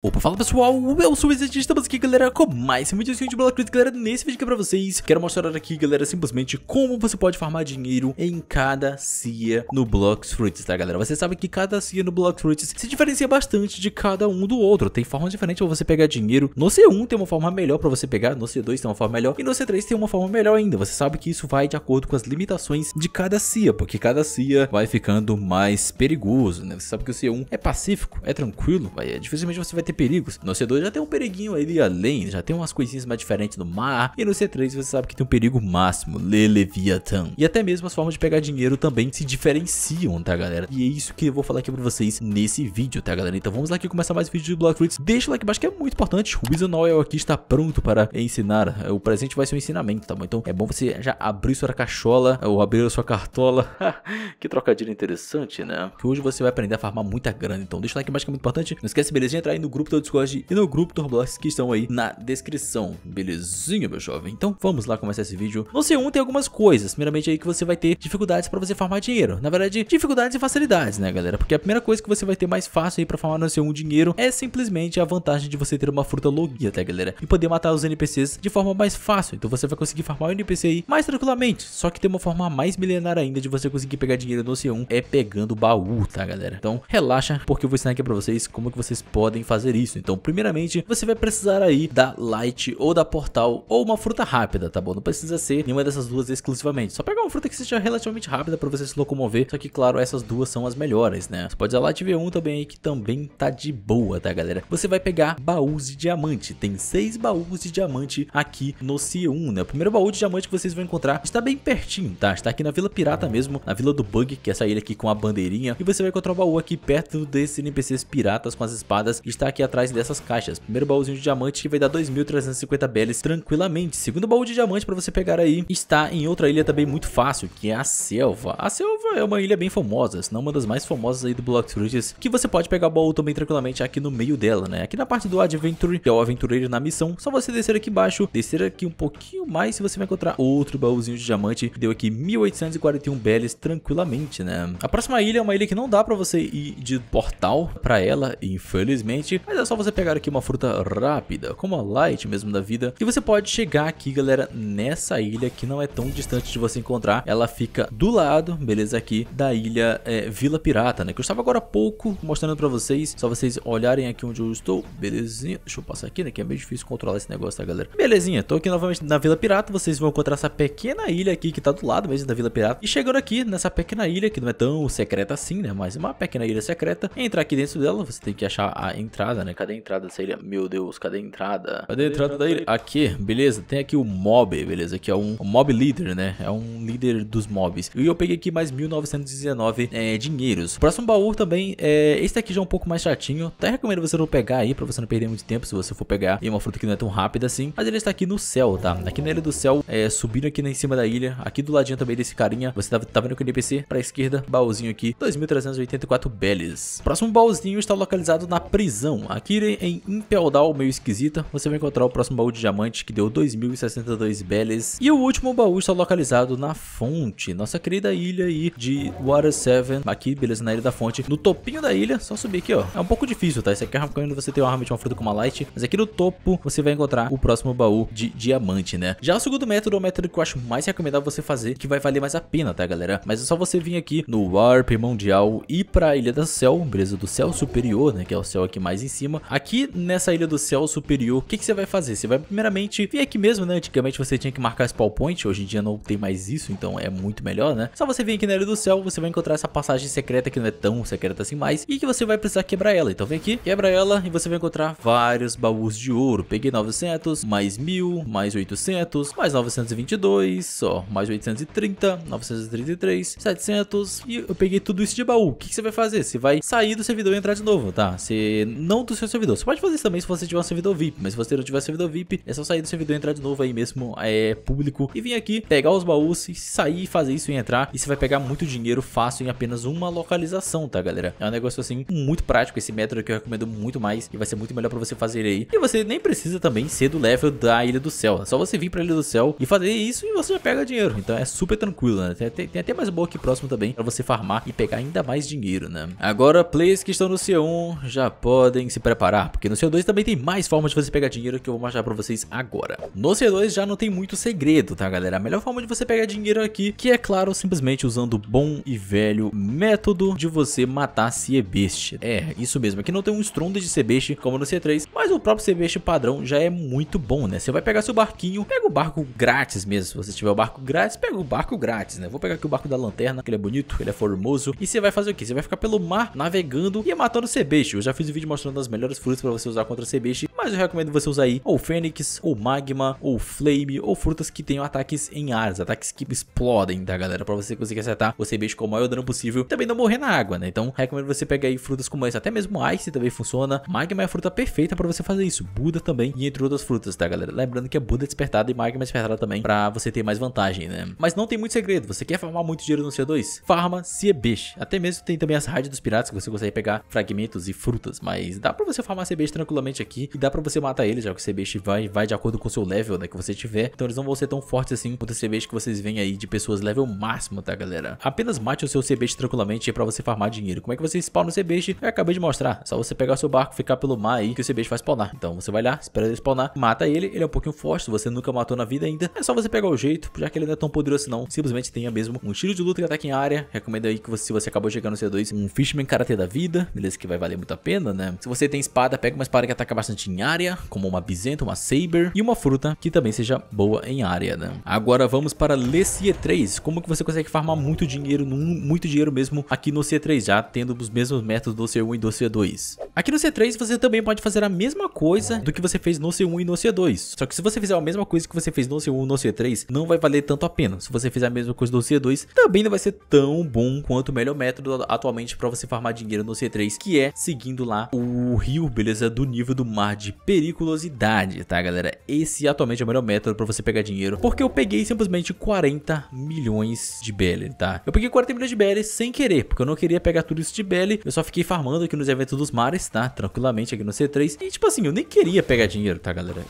Opa, fala pessoal, eu sou o Exit, estamos aqui galera com mais um vídeo de Blackrit Galera, nesse vídeo aqui pra vocês, quero mostrar aqui galera simplesmente como você pode farmar dinheiro em cada CIA no Blocks Fruits, tá galera? Você sabe que cada CIA no Blocks Fruits se diferencia bastante de cada um do outro, tem formas diferentes pra você pegar dinheiro, no C1 tem uma forma melhor pra você pegar, no C2 tem uma forma melhor e no C3 tem uma forma melhor ainda, você sabe que isso vai de acordo com as limitações de cada CIA, porque cada CIA vai ficando mais perigoso, né? Você sabe que o C1 é pacífico, é tranquilo, vai, dificilmente você vai ter perigos. No C2 já tem um periguinho ali além, já tem umas coisinhas mais diferentes no mar. E no C3 você sabe que tem um perigo máximo, Leleviathan. E até mesmo as formas de pegar dinheiro também se diferenciam, tá galera? E é isso que eu vou falar aqui pra vocês nesse vídeo, tá galera? Então vamos lá aqui começar mais um vídeo de Block Deixa o like embaixo que é muito importante. O Wizard Noel aqui está pronto para ensinar. O presente vai ser um ensinamento, tá bom? Então é bom você já abrir sua cachola ou abrir sua cartola. que trocadilho interessante, né? Que hoje você vai aprender a farmar muita grana. Então deixa o like embaixo que é muito importante. Não esquece, beleza, de entrar aí no grupo grupo do Discord e no grupo do Roblox que estão aí na descrição. Belezinha, meu jovem? Então vamos lá começar esse vídeo. No C1 tem algumas coisas. Primeiramente aí que você vai ter dificuldades para você farmar dinheiro. Na verdade, dificuldades e facilidades, né, galera? Porque a primeira coisa que você vai ter mais fácil aí para farmar no C1 dinheiro é simplesmente a vantagem de você ter uma fruta logia, tá, galera? E poder matar os NPCs de forma mais fácil. Então você vai conseguir farmar o NPC aí mais tranquilamente. Só que tem uma forma mais milenar ainda de você conseguir pegar dinheiro no C1 é pegando baú, tá, galera? Então relaxa, porque eu vou ensinar aqui para vocês como que vocês podem fazer fazer isso. Então, primeiramente, você vai precisar aí da Light ou da Portal ou uma fruta rápida, tá bom? Não precisa ser nenhuma dessas duas exclusivamente. Só pegar uma fruta que seja relativamente rápida para você se locomover. Só que, claro, essas duas são as melhores, né? Você pode usar Light V1 também aí, que também tá de boa, tá, galera? Você vai pegar baús de diamante. Tem seis baús de diamante aqui no C1, né? O primeiro baú de diamante que vocês vão encontrar está bem pertinho, tá? Está aqui na Vila Pirata mesmo, na Vila do Bug, que é essa ilha aqui com a bandeirinha. E você vai encontrar o baú aqui perto desses NPCs piratas com as espadas. Está aqui aqui atrás dessas caixas. Primeiro baúzinho de diamante que vai dar 2.350 beles tranquilamente. Segundo baú de diamante para você pegar aí está em outra ilha também muito fácil, que é a selva. A selva é uma ilha bem famosa, se não uma das mais famosas aí do Blox Ridges, que você pode pegar o baú também tranquilamente aqui no meio dela, né? Aqui na parte do Adventure, que é o aventureiro na missão, só você descer aqui embaixo, descer aqui um pouquinho mais e você vai encontrar outro baúzinho de diamante, que deu aqui 1.841 beles tranquilamente, né? A próxima ilha é uma ilha que não dá para você ir de portal para ela, infelizmente, mas é só você pegar aqui uma fruta rápida, como a light mesmo da vida. E você pode chegar aqui, galera, nessa ilha que não é tão distante de você encontrar. Ela fica do lado, beleza, aqui da ilha é, Vila Pirata, né? Que eu estava agora há pouco mostrando pra vocês. Só vocês olharem aqui onde eu estou, belezinha. Deixa eu passar aqui, né? Que é meio difícil controlar esse negócio, tá, galera? Belezinha, tô aqui novamente na Vila Pirata. Vocês vão encontrar essa pequena ilha aqui que tá do lado mesmo da Vila Pirata. E chegando aqui nessa pequena ilha, que não é tão secreta assim, né? Mas é uma pequena ilha secreta. Entrar aqui dentro dela, você tem que achar a entrada entrada, né? Cadê a entrada dessa ilha? Meu Deus, cadê a entrada? Cadê a entrada da ilha? Aqui, beleza. Tem aqui o mob, beleza? Que é um, mob leader, né? É um líder dos mobs. E eu peguei aqui mais 1919 é, dinheiros. próximo baú também é... Esse daqui já é um pouco mais chatinho. Até recomendo você não pegar aí, pra você não perder muito tempo se você for pegar. E uma fruta que não é tão rápida assim. Mas ele está aqui no céu, tá? Aqui na ilha do céu, é, subindo aqui na em cima da ilha. Aqui do ladinho também desse carinha. Você tá, tá vendo que o NPC? Pra esquerda, baúzinho aqui. 2384 beles. próximo baúzinho está localizado na prisão. Aqui em Impel Down, meio esquisita, você vai encontrar o próximo baú de diamante que deu 2062 beles. E o último baú está localizado na fonte, nossa querida ilha aí de Water 7, aqui, beleza, na ilha da fonte, no topinho da ilha, só subir aqui, ó. É um pouco difícil, tá? Isso aqui é quando você tem uma arma de uma fruta com uma light, mas aqui no topo você vai encontrar o próximo baú de diamante, né? Já o segundo método é o método que eu acho mais recomendável você fazer, que vai valer mais a pena, tá, galera? Mas é só você vir aqui no Warp Mundial e pra Ilha do Céu, beleza, do céu superior, né, que é o céu aqui mais em cima. Aqui nessa Ilha do Céu Superior, o que, que você vai fazer? Você vai primeiramente vir aqui mesmo, né? Antigamente você tinha que marcar spawn point, hoje em dia não tem mais isso, então é muito melhor, né? Só você vir aqui na Ilha do Céu, você vai encontrar essa passagem secreta que não é tão secreta assim mais e que você vai precisar quebrar ela. Então vem aqui, quebra ela e você vai encontrar vários baús de ouro. Peguei 900, mais 1000, mais 800, mais 922, só, mais 830, 933, 700 e eu peguei tudo isso de baú. O que, que você vai fazer? Você vai sair do servidor e entrar de novo, tá? Você não configuração do seu servidor. Você pode fazer isso também se você tiver um servidor VIP, mas se você não tiver servidor VIP, é só sair do servidor e entrar de novo aí mesmo, é público, e vir aqui, pegar os baús, sair, fazer isso e entrar, e você vai pegar muito dinheiro fácil em apenas uma localização, tá galera? É um negócio assim, muito prático esse método que eu recomendo muito mais, e vai ser muito melhor pra você fazer aí. E você nem precisa também ser do level da Ilha do Céu, é só você vir pra Ilha do Céu e fazer isso e você já pega dinheiro, então é super tranquilo, né? Tem, tem, tem até mais boa aqui próximo também, pra você farmar e pegar ainda mais dinheiro, né? Agora, players que estão no C1 já podem que se preparar, porque no CO2 também tem mais formas de você pegar dinheiro que eu vou mostrar pra vocês agora. No CO2 já não tem muito segredo, tá galera? A melhor forma de você pegar dinheiro aqui, que é claro, simplesmente usando o bom e velho método de você matar Ciebeste. É, isso mesmo, aqui não tem um estrondo de Ciebeste como no C3, mas o próprio Ciebeste padrão já é muito bom, né? Você vai pegar seu barquinho, pega o barco grátis mesmo, se você tiver o barco grátis, pega o barco grátis, né? Vou pegar aqui o barco da lanterna, que ele é bonito, ele é formoso, e você vai fazer o quê? Você vai ficar pelo mar, navegando e matando Ciebeste. Eu já fiz um vídeo mostrando das melhores frutas para você usar contra Cebiche, mas eu recomendo você usar aí ou Fênix, ou Magma, ou Flame, ou frutas que tenham ataques em ares, ataques que explodem, tá galera? Para você conseguir acertar o Cebiche com o maior dano possível, também não morrer na água, né? Então recomendo você pegar aí frutas como essa, até mesmo Ice também funciona, Magma é a fruta perfeita para você fazer isso, Buda também, e entre outras frutas, tá galera? Lembrando que a é Buda é despertada e Magma é despertada também, para você ter mais vantagem, né? Mas não tem muito segredo, você quer farmar muito dinheiro no CO2? Farma Cebiche, até mesmo tem também as rádios dos piratas que você consegue pegar fragmentos e frutas, mas dá dá pra você farmar CBs tranquilamente aqui e dá pra você matar eles, já que o CBs vai, vai de acordo com o seu level, né, que você tiver. Então eles não vão ser tão fortes assim quanto os CBs que vocês veem aí de pessoas level máximo, tá, galera? Apenas mate o seu CBs tranquilamente pra você farmar dinheiro. Como é que você spawna o CBs? Eu acabei de mostrar. Só você pegar seu barco, ficar pelo mar aí, que o CBs vai spawnar. Então você vai lá, espera ele spawnar, mata ele, ele é um pouquinho forte, você nunca matou na vida ainda. É só você pegar o jeito, já que ele não é tão poderoso assim, não. Simplesmente tenha mesmo um tiro de luta que ataque em área. Recomendo aí que você, se você acabou chegando no C2, um Fishman Karate da vida, beleza? Que vai valer muito a pena, né? Se você você tem espada, pega uma espada que ataca bastante em área, como uma bisenta, uma saber e uma fruta que também seja boa em área, né? Agora vamos para Lecier 3. Como que você consegue farmar muito dinheiro, muito dinheiro mesmo aqui no C3, já tendo os mesmos métodos do C1 e do C2. Aqui no C3 você também pode fazer a mesma coisa do que você fez no C1 e no C2. Só que se você fizer a mesma coisa que você fez no C1 e no C3, não vai valer tanto a pena. Se você fizer a mesma coisa do C2, também não vai ser tão bom quanto o melhor método atualmente para você farmar dinheiro no C3, que é seguindo lá o o rio, beleza, do nível do mar de periculosidade, tá galera? Esse atualmente é o melhor método pra você pegar dinheiro, porque eu peguei simplesmente 40 milhões de BL, tá? Eu peguei 40 milhões de BL sem querer, porque eu não queria pegar tudo isso de BL, eu só fiquei farmando aqui nos eventos dos mares, tá? Tranquilamente aqui no C3, e tipo assim, eu nem queria pegar dinheiro, tá galera?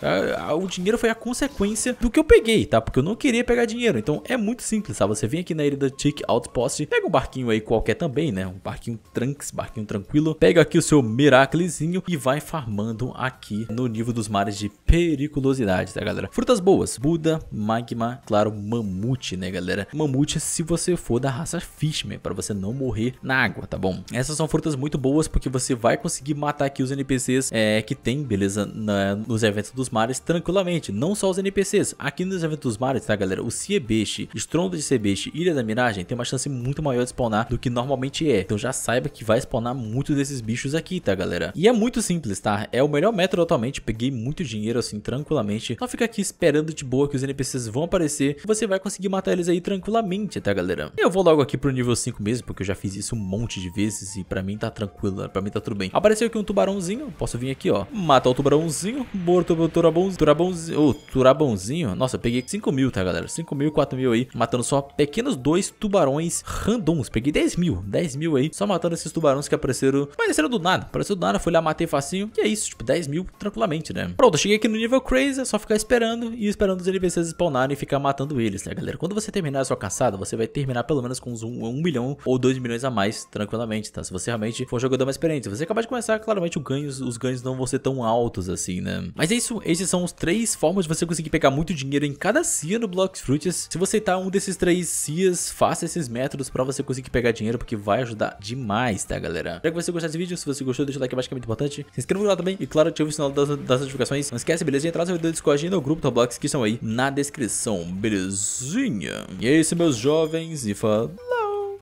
O dinheiro foi a consequência do que eu peguei, tá? Porque eu não queria pegar dinheiro, então é muito simples, tá? Você vem aqui na ilha da Chick Outpost, pega um barquinho aí qualquer também, né? Um barquinho tranks, barquinho tranquilo, pega aqui o seu Miracle vizinho e vai farmando aqui no nível dos mares de periculosidade, tá galera? Frutas boas, Buda, Magma, claro, Mamute, né galera? Mamute é se você for da raça Fishman, para você não morrer na água, tá bom? Essas são frutas muito boas porque você vai conseguir matar aqui os NPCs é, que tem, beleza? Na, nos eventos dos mares tranquilamente, não só os NPCs, aqui nos eventos dos mares, tá galera? O Ciebeche, Estrondo de Ciebeche, Ilha da Miragem tem uma chance muito maior de spawnar do que normalmente é, então já saiba que vai spawnar muito desses bichos aqui, tá galera? E é muito simples, tá? É o melhor método atualmente, peguei muito dinheiro assim, tranquilamente. Só fica aqui esperando de boa que os NPCs vão aparecer, você vai conseguir matar eles aí tranquilamente, tá galera? Eu vou logo aqui pro nível 5 mesmo, porque eu já fiz isso um monte de vezes e pra mim tá tranquilo, pra mim tá tudo bem. Apareceu aqui um tubarãozinho, posso vir aqui, ó. Matar o tubarãozinho, morto o turabãozinho, turabãozinho, oh, turabãozinho. Nossa, eu peguei 5 mil, tá galera? 5 mil, 4 mil aí, matando só pequenos dois tubarões randoms. Peguei 10 mil, 10 mil aí, só matando esses tubarões que apareceram, mas apareceram do nada, apareceu do nada cara, fui lá, matei facinho. E é isso, tipo, 10 mil tranquilamente, né? Pronto, eu cheguei aqui no nível Crazy, é só ficar esperando e esperando os NPCs spawnarem e ficar matando eles, né, galera? Quando você terminar a sua caçada, você vai terminar pelo menos com uns 1 um, um milhão ou 2 milhões a mais tranquilamente, tá? Se você realmente for um jogador mais experiente. Se você acabar de começar, claramente os ganhos, os ganhos não vão ser tão altos assim, né? Mas é isso, esses são os três formas de você conseguir pegar muito dinheiro em cada CIA no Blocks Fruits. Se você tá um desses três CIAs, faça esses métodos pra você conseguir pegar dinheiro, porque vai ajudar demais, tá, galera? Espero que você gostou desse vídeo. Se você gostou, deixa o like abaixo acho que é muito importante. Se inscreva no canal também e, claro, ative o sinal das, das notificações. Não esquece, beleza? De entrar no servidor do Discord e no grupo do Roblox que estão aí na descrição, belezinha? E é isso, meus jovens, e falou!